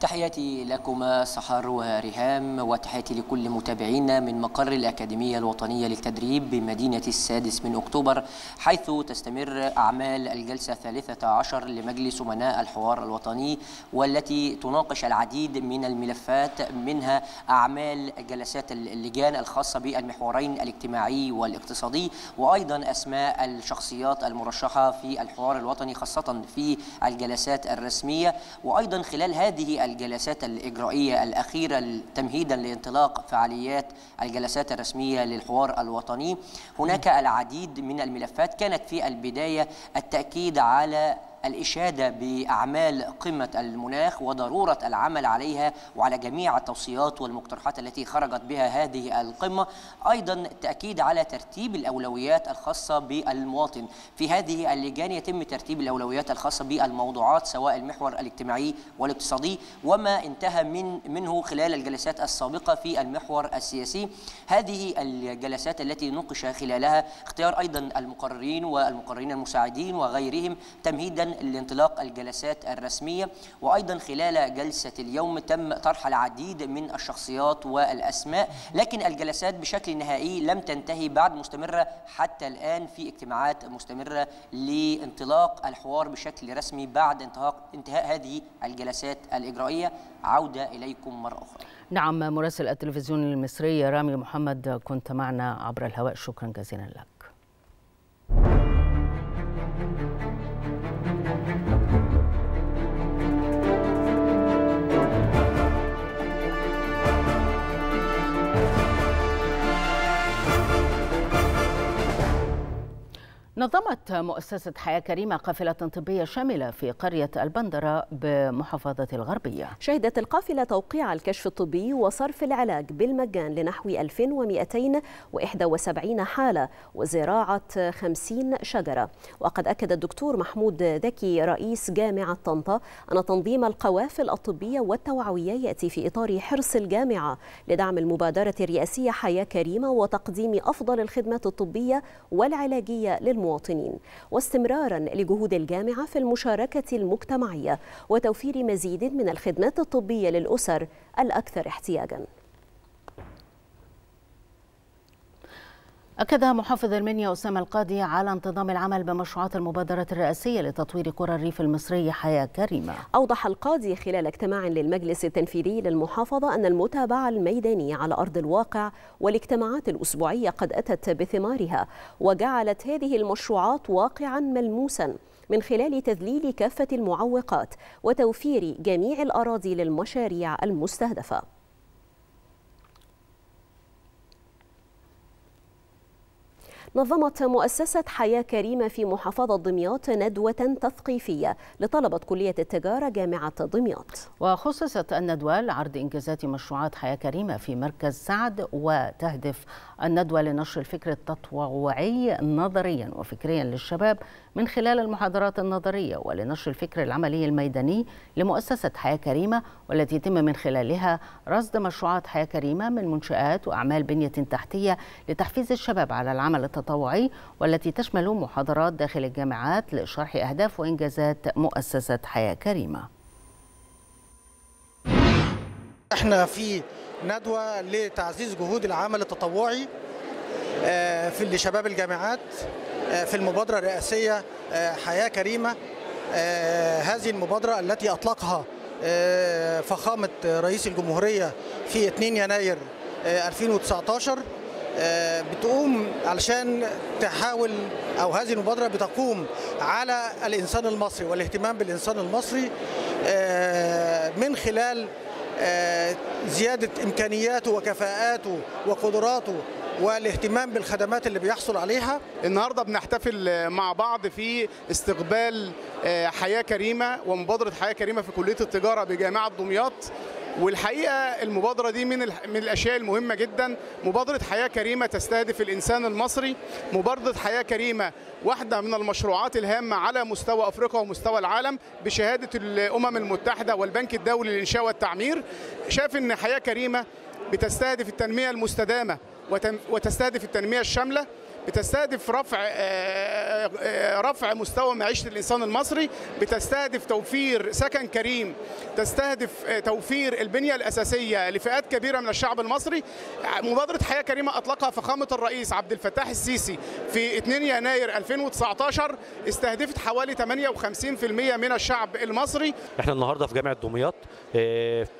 تحياتي لكما سحر وريهام وتحياتي لكل متابعينا من مقر الأكاديمية الوطنية للتدريب بمدينة السادس من أكتوبر حيث تستمر أعمال الجلسة الثالثة عشر لمجلس أمناء الحوار الوطني والتي تناقش العديد من الملفات منها أعمال جلسات اللجان الخاصة بالمحورين الاجتماعي والاقتصادي وأيضا أسماء الشخصيات المرشحة في الحوار الوطني خاصة في الجلسات الرسمية وأيضا خلال هذه الجلسات الإجرائية الأخيرة تمهيدا لانطلاق فعاليات الجلسات الرسمية للحوار الوطني هناك العديد من الملفات كانت في البداية التأكيد على الإشادة بأعمال قمة المناخ وضرورة العمل عليها وعلى جميع التوصيات والمقترحات التي خرجت بها هذه القمة أيضا التأكيد على ترتيب الأولويات الخاصة بالمواطن في هذه اللجان يتم ترتيب الأولويات الخاصة بالموضوعات سواء المحور الاجتماعي والاقتصادي وما انتهى من منه خلال الجلسات السابقة في المحور السياسي هذه الجلسات التي نقش خلالها اختيار أيضا المقررين والمقررين المساعدين وغيرهم تمهيدا لانطلاق الجلسات الرسمية وأيضا خلال جلسة اليوم تم طرح العديد من الشخصيات والأسماء لكن الجلسات بشكل نهائي لم تنتهي بعد مستمرة حتى الآن في اجتماعات مستمرة لانطلاق الحوار بشكل رسمي بعد انتهاء هذه الجلسات الإجرائية عودة إليكم مرة أخرى نعم مراسل التلفزيون المصري رامي محمد كنت معنا عبر الهواء شكرا جزيلا لك نظمت مؤسسة حياة كريمة قافلة طبية شاملة في قرية البندرة بمحافظة الغربية شهدت القافلة توقيع الكشف الطبي وصرف العلاج بالمجان لنحو 2271 حالة وزراعة 50 شجرة وقد أكد الدكتور محمود ذكي رئيس جامعة طنطا أن تنظيم القوافل الطبية والتوعوية يأتي في إطار حرص الجامعة لدعم المبادرة الرئاسية حياة كريمة وتقديم أفضل الخدمات الطبية والعلاجية للمواطنين المواطنين واستمرارا لجهود الجامعة في المشاركة المجتمعية وتوفير مزيد من الخدمات الطبية للأسر الأكثر احتياجاً أكد محافظ المنيا أسامة القاضي على انتظام العمل بمشروعات المبادرة الرئاسية لتطوير قرى الريف المصري حياة كريمة أوضح القاضي خلال اجتماع للمجلس التنفيذي للمحافظة أن المتابعة الميدانية على أرض الواقع والاجتماعات الأسبوعية قد أتت بثمارها وجعلت هذه المشروعات واقعا ملموسا من خلال تذليل كافة المعوقات وتوفير جميع الأراضي للمشاريع المستهدفة نظمت مؤسسة حياة كريمة في محافظة دمياط ندوة تثقيفية لطلبة كلية التجارة جامعة دمياط وخصصت الندوة لعرض إنجازات مشروعات حياة كريمة في مركز سعد وتهدف الندوة لنشر الفكر التطوعي نظريا وفكريا للشباب من خلال المحاضرات النظرية ولنشر الفكر العملي الميداني لمؤسسة حياة كريمة والتي يتم من خلالها رصد مشروعات حياة كريمة من منشآت وأعمال بنية تحتية لتحفيز الشباب على العمل التطوعي التطوعي والتي تشمل محاضرات داخل الجامعات لشرح أهداف وإنجازات مؤسسة حياة كريمة احنا في ندوة لتعزيز جهود العمل التطوعي آه، في لشباب الجامعات آه، في المبادرة الرئاسية آه، حياة كريمة هذه المبادرة التي أطلقها فخامة رئيس الجمهورية في 2 يناير 2019 آه، بتقوم علشان تحاول او هذه المبادره بتقوم على الانسان المصري والاهتمام بالانسان المصري آه، من خلال آه، زياده امكانياته وكفاءاته وقدراته والاهتمام بالخدمات اللي بيحصل عليها النهارده بنحتفل مع بعض في استقبال حياه كريمه ومبادره حياه كريمه في كليه التجاره بجامعه دمياط والحقيقه المبادره دي من من الاشياء المهمه جدا مبادره حياه كريمه تستهدف الانسان المصري مبادره حياه كريمه واحده من المشروعات الهامه على مستوى افريقيا ومستوى العالم بشهاده الامم المتحده والبنك الدولي للانشاء والتعمير شاف ان حياه كريمه بتستهدف التنميه المستدامه وتستهدف التنميه الشامله بتستهدف رفع آه، آه، آه، رفع مستوى معيشه الانسان المصري بتستهدف توفير سكن كريم تستهدف توفير البنيه الاساسيه لفئات كبيره من الشعب المصري مبادره حياه كريمه اطلقها فخامه الرئيس عبد الفتاح السيسي في 2 يناير 2019 استهدفت حوالي 58% من الشعب المصري احنا النهارده في جامعه دمياط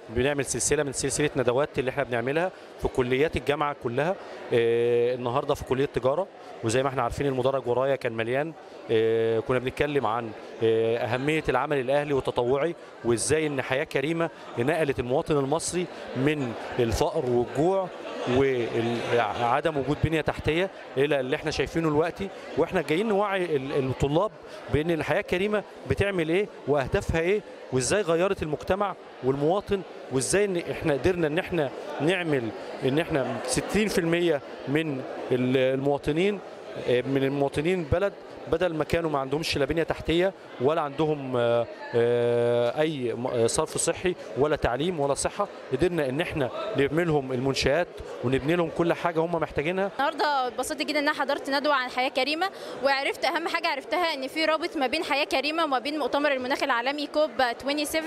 بنعمل سلسله من سلسله ندوات اللي احنا بنعملها في كليات الجامعه كلها آه، النهارده في كليه تجاره وزي ما احنا عارفين المدرج ورايا كان مليان آه، كنا بنتكلم عن آه، اهميه العمل الاهلي والتطوعي وازاي ان حياه كريمه نقلت المواطن المصري من الفقر والجوع وعدم وجود بنيه تحتيه الى اللي احنا شايفينه دلوقتي واحنا جايين نوعي الطلاب بان الحياه الكريمه بتعمل ايه واهدافها ايه وازاي غيرت المجتمع والمواطن وازاي ان احنا قدرنا ان احنا نعمل ان احنا 60% من المواطنين آه، من المواطنين البلد بدل ما كانوا ما عندهمش لا بنيه تحتيه ولا عندهم آه، آه، اي آه، صرف صحي ولا تعليم ولا صحه قدرنا ان احنا نبني لهم المنشات ونبني لهم كل حاجه هم محتاجينها النهارده اتبسطت جدا ان انا حضرت ندوه عن حياه كريمه وعرفت اهم حاجه عرفتها ان في رابط ما بين حياه كريمه وما بين مؤتمر المناخ العالمي كوب 27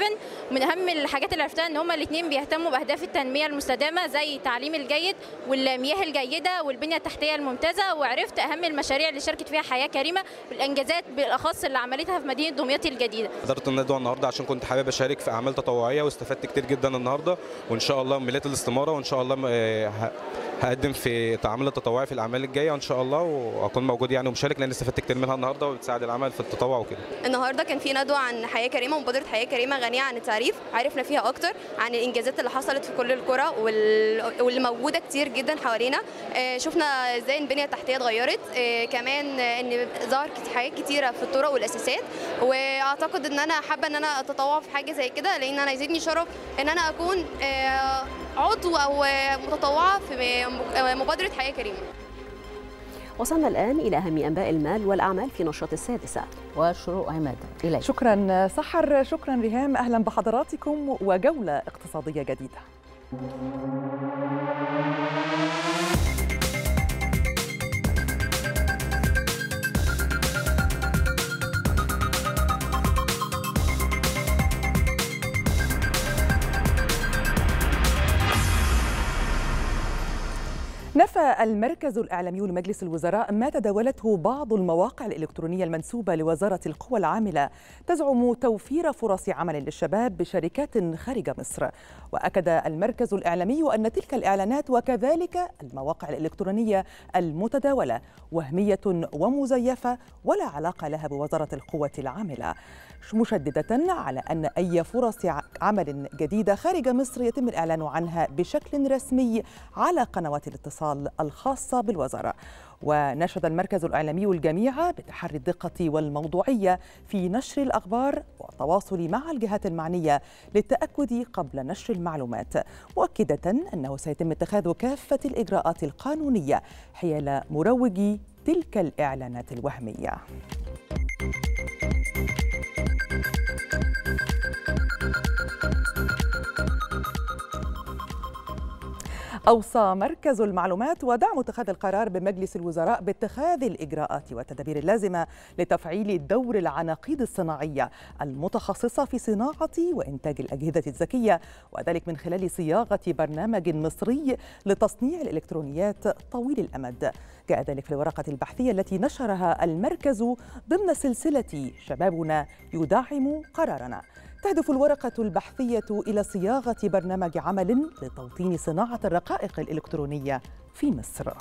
من اهم الحاجات اللي عرفتها ان هما الاثنين بيهتموا باهداف التنميه المستدامه زي التعليم الجيد والمياه الجيده والبنيه التحتيه الممتازه وعرفت اهم المشاريع اللي شاركت فيها حياه كريمه بالانجازات بالاخص اللي عملتها في مدينه دمياط الجديده. حضرت الندوه النهارده عشان كنت حابب اشارك في اعمال تطوعيه واستفدت كتير جدا النهارده وان شاء الله مليت الاستماره وان شاء الله آه، هقدم في التعامل التطوعي في الاعمال الجايه ان شاء الله واكون موجود يعني ومشارك لان استفدت كتير منها النهارده وبتساعد العمل في التطوع وكده. النهارده كان في ندوه عن حياه كريمه ومبادره حياه كريمه غنيه عن التعريف، عرفنا فيها اكتر عن الانجازات اللي حصلت في كل الكره واللي موجوده كتير جدا حوالينا، آه، شفنا ازاي البنيه التحتيه اتغيرت، آه، كمان ان ظهر بغير حاجات كتيره في الطرق والاساسات واعتقد ان انا حابه ان انا اتطوع في حاجه زي كده لان انا يزيدني شرف ان انا اكون آه، عضو او متطوعه في آه، مبادره حياه كريمه وصلنا الآن إلى أهم أنباء المال والأعمال في نشرة السادسة وشروق عماد إليك شكرا سحر شكرا ريهام أهلا بحضراتكم وجولة اقتصادية جديدة نفى المركز الإعلامي لمجلس الوزراء ما تداولته بعض المواقع الإلكترونية المنسوبة لوزارة القوى العاملة تزعم توفير فرص عمل للشباب بشركات خارج مصر وأكد المركز الإعلامي أن تلك الإعلانات وكذلك المواقع الإلكترونية المتداولة وهمية ومزيفة ولا علاقة لها بوزارة القوة العاملة مشددة على أن أي فرص عمل جديدة خارج مصر يتم الإعلان عنها بشكل رسمي على قنوات الاتصال الاتصال الخاصة بالوزارة ونشد المركز الإعلامي الجميع بتحري الدقة والموضوعية في نشر الأخبار والتواصل مع الجهات المعنية للتأكد قبل نشر المعلومات مؤكدة أنه سيتم اتخاذ كافة الإجراءات القانونية حيال مروجي تلك الإعلانات الوهمية أوصى مركز المعلومات ودعم اتخاذ القرار بمجلس الوزراء باتخاذ الإجراءات والتدابير اللازمة لتفعيل دور العناقيد الصناعية المتخصصة في صناعة وإنتاج الأجهزة الذكية وذلك من خلال صياغة برنامج مصري لتصنيع الإلكترونيات طويل الأمد جاء ذلك في الورقة البحثية التي نشرها المركز ضمن سلسلة شبابنا يدعم قرارنا تهدف الورقة البحثية إلى صياغة برنامج عمل لتوطين صناعة الرقائق الإلكترونية في مصر.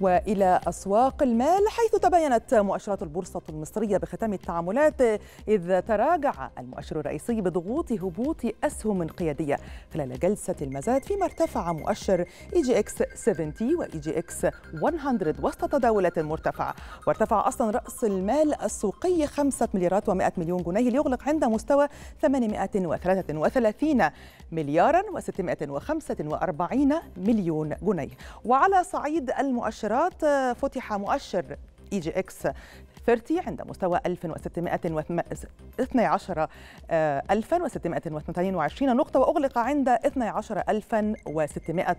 والى اسواق المال حيث تباينت مؤشرات البورصه المصريه بختام التعاملات اذ تراجع المؤشر الرئيسي بضغوط هبوط اسهم قياديه خلال جلسه المزاد فيما ارتفع مؤشر اي جي اكس 70 واي جي اكس 100 وسط تداولات مرتفعه وارتفع اصلا راس المال السوقي 5 مليارات و100 مليون جنيه ليغلق عند مستوى 833 مليارا و645 مليون جنيه وعلى صعيد المؤشر المؤشرات آه، فتح مؤشر اي جي اكس 30 عند مستوى 1612 1622 آه، نقطة وأغلق عند 12600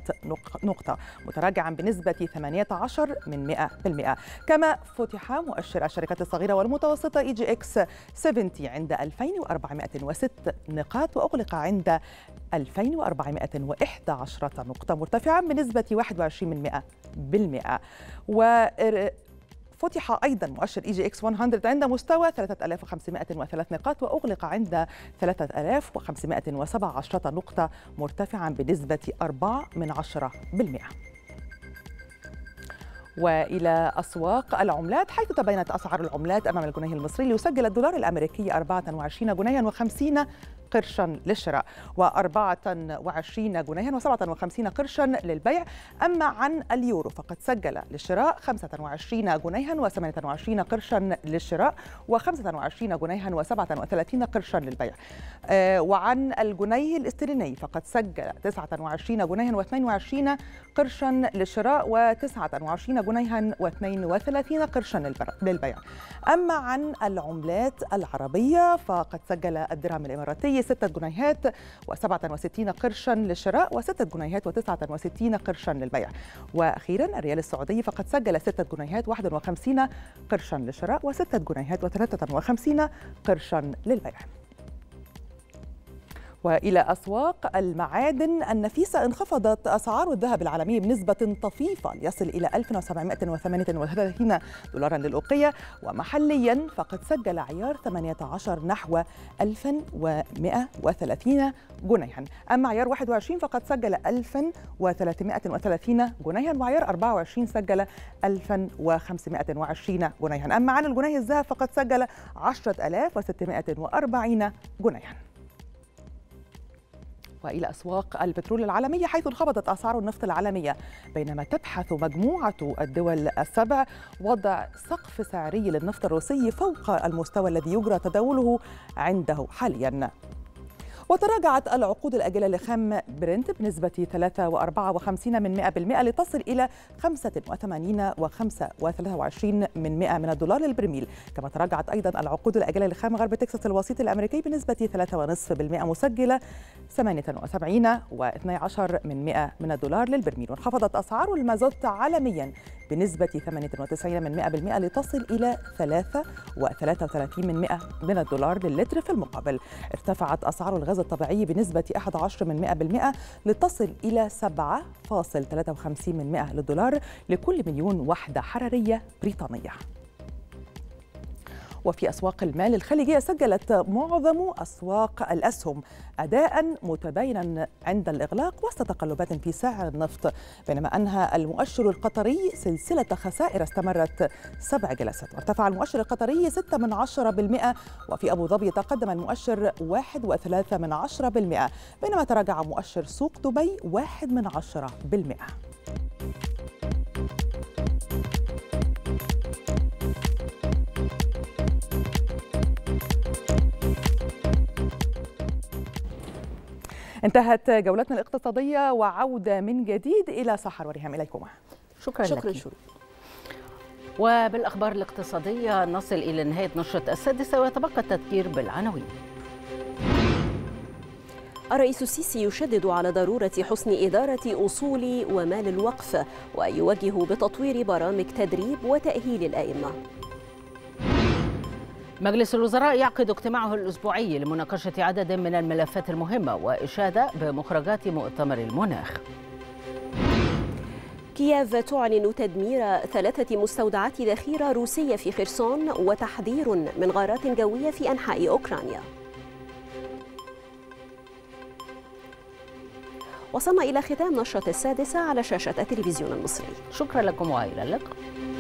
نقطة متراجعا بنسبة 18 من 100% كما فتح مؤشر الشركات الصغيرة والمتوسطة إي جي إكس 70 عند 2406 نقاط وأغلق عند 2411 نقطة مرتفعا بنسبة 21 من 100% و فتح أيضا مؤشر إي جي إكس 100 عند مستوى 3503 نقاط وأغلق عند 3517 نقطة مرتفعا بنسبة 4 من 10%. والى اسواق العملات حيث تبينت اسعار العملات امام الجنيه المصري ليسجل الدولار الامريكي 24 جنيها و50 قرشا للشراء و24 جنيها و57 قرشا للبيع أما عن اليورو فقد سجل للشراء 25 جنيها و28 قرشا للشراء و25 جنيها و37 قرشا للبيع آه، وعن الجنيه الاسترليني فقد سجل 29 جنيها و22 قرشا للشراء و29 جنيها و32 قرشا للبيع أما عن العملات العربية فقد سجل الدرهم الإماراتي 6 جنيهات و67 قرشا للشراء و6 جنيهات و69 قرشا للبيع وأخيرا الريال السعودي فقد سجل 6 جنيهات 51 قرشا للشراء و6 جنيهات و53 قرشا للبيع والى اسواق المعادن النفيسه انخفضت اسعار الذهب العالمي بنسبه طفيفه ليصل الى 1738 دولارا للاوقيه ومحليا فقد سجل عيار 18 نحو 1130 جنيها اما عيار 21 فقد سجل 1330 جنيها وعيار 24 سجل 1520 جنيها اما عن الجنيه الذهب فقد سجل 10640 جنيها والى اسواق البترول العالميه حيث انخفضت اسعار النفط العالميه بينما تبحث مجموعه الدول السبع وضع سقف سعري للنفط الروسي فوق المستوى الذي يجرى تداوله عنده حاليا وتراجعت العقود الأجلة لخام برنت بنسبة 3.54 من 100% لتصل إلى 85.23% من 100 من الدولار للبرميل كما تراجعت أيضا العقود الأجلة لخام غرب تكساس الوسيط الأمريكي بنسبة 3.5% مسجلة 78.12 من 100 من الدولار للبرميل وانخفضت أسعار المازوت عالميا بنسبة 98 من 100% لتصل إلى 3.33 من 100 من الدولار للتر في المقابل ارتفعت أسعار الغاز الغاز الطبيعي بنسبة 11 من 100% لتصل إلى 7.53 من 100 للدولار لكل مليون وحدة حرارية بريطانية وفي أسواق المال الخليجية سجلت معظم أسواق الأسهم أداء متباينا عند الإغلاق وسط تقلبات في سعر النفط بينما أنهى المؤشر القطري سلسلة خسائر استمرت سبع جلسات وارتفع المؤشر القطري 6 من بالمئة وفي أبو ظبي تقدم المؤشر 1.3 من بالمئة بينما تراجع مؤشر سوق دبي 1 من بالمئة انتهت جولتنا الاقتصادية وعودة من جديد إلى صحر وريهام إليكم شكرا, شكرا لك شكرا وبالأخبار الاقتصادية نصل إلى نهاية نشرة السادسة ويتبقى التذكير بالعناوين الرئيس السيسي يشدد على ضرورة حسن إدارة أصول ومال الوقف ويوجه بتطوير برامج تدريب وتأهيل الأئمة مجلس الوزراء يعقد اجتماعه الأسبوعي لمناقشة عدد من الملفات المهمة وإشادة بمخرجات مؤتمر المناخ كييف تعلن تدمير ثلاثة مستودعات ذخيرة روسية في خرسون وتحذير من غارات جوية في أنحاء أوكرانيا وصلنا إلى ختام نشرة السادسة على شاشة التلفزيون المصري شكرا لكم وإلى اللقاء